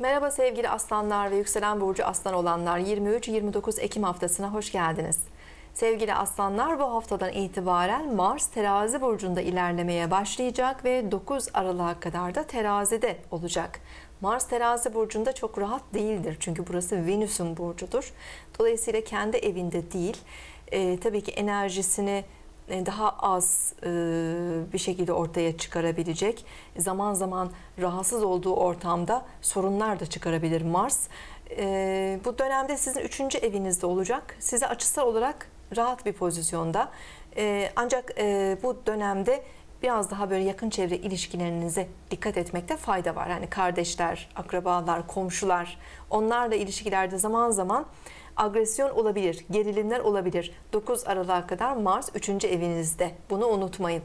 Merhaba sevgili aslanlar ve yükselen burcu aslan olanlar 23-29 Ekim haftasına hoş geldiniz. Sevgili aslanlar bu haftadan itibaren Mars terazi burcunda ilerlemeye başlayacak ve 9 Aralık'a kadar da terazide olacak. Mars terazi burcunda çok rahat değildir çünkü burası Venüs'ün burcudur. Dolayısıyla kendi evinde değil, e, tabii ki enerjisini e, daha az e, bir şekilde ortaya çıkarabilecek. Zaman zaman rahatsız olduğu ortamda sorunlar da çıkarabilir Mars. E, bu dönemde sizin üçüncü evinizde olacak. Size açısal olarak rahat bir pozisyonda. Ancak bu dönemde biraz daha böyle yakın çevre ilişkilerinize dikkat etmekte fayda var. hani kardeşler, akrabalar, komşular onlarla ilişkilerde zaman zaman agresyon olabilir, gerilimler olabilir. 9 Aralık'a kadar Mars 3. evinizde. Bunu unutmayın.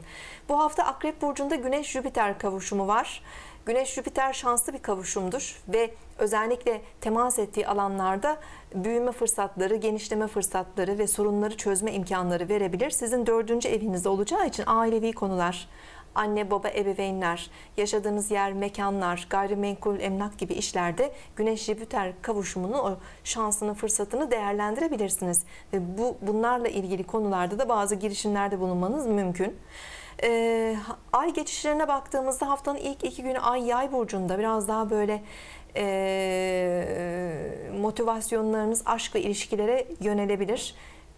Bu hafta Akrep Burcu'nda Güneş-Jüpiter kavuşumu var. Güneş-Jüpiter şanslı bir kavuşumdur ve özellikle temas ettiği alanlarda büyüme fırsatları, genişleme fırsatları ve sorunları çözme imkanları verebilir. Sizin dördüncü evinizde olacağı için ailevi konular, anne baba ebeveynler, yaşadığınız yer, mekanlar, gayrimenkul emlak gibi işlerde Güneş Jüpiter kavuşumunun o şansını, fırsatını değerlendirebilirsiniz. Ve bu bunlarla ilgili konularda da bazı girişimlerde bulunmanız mümkün. E, ay geçişlerine baktığımızda haftanın ilk iki günü ay yay burcunda biraz daha böyle e, motivasyonlarınız aşk ve ilişkilere yönelebilir.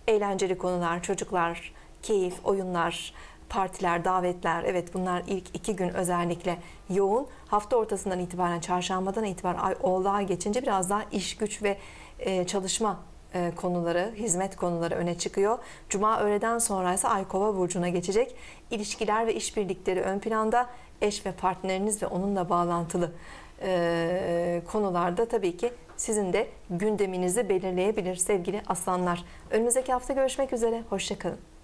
Eğlenceli konular, çocuklar, keyif, oyunlar, partiler, davetler evet bunlar ilk iki gün özellikle yoğun. Hafta ortasından itibaren çarşambadan itibaren ay oğlağa geçince biraz daha iş güç ve e, çalışma e, konuları, hizmet konuları öne çıkıyor. Cuma öğleden sonra ise Ay Kova burcuna geçecek. İlişkiler ve işbirlikleri ön planda. Eş ve partneriniz ve onunla bağlantılı e, konularda tabii ki sizin de gündeminizi belirleyebilir sevgili aslanlar. Önümüzdeki hafta görüşmek üzere. Hoşçakalın.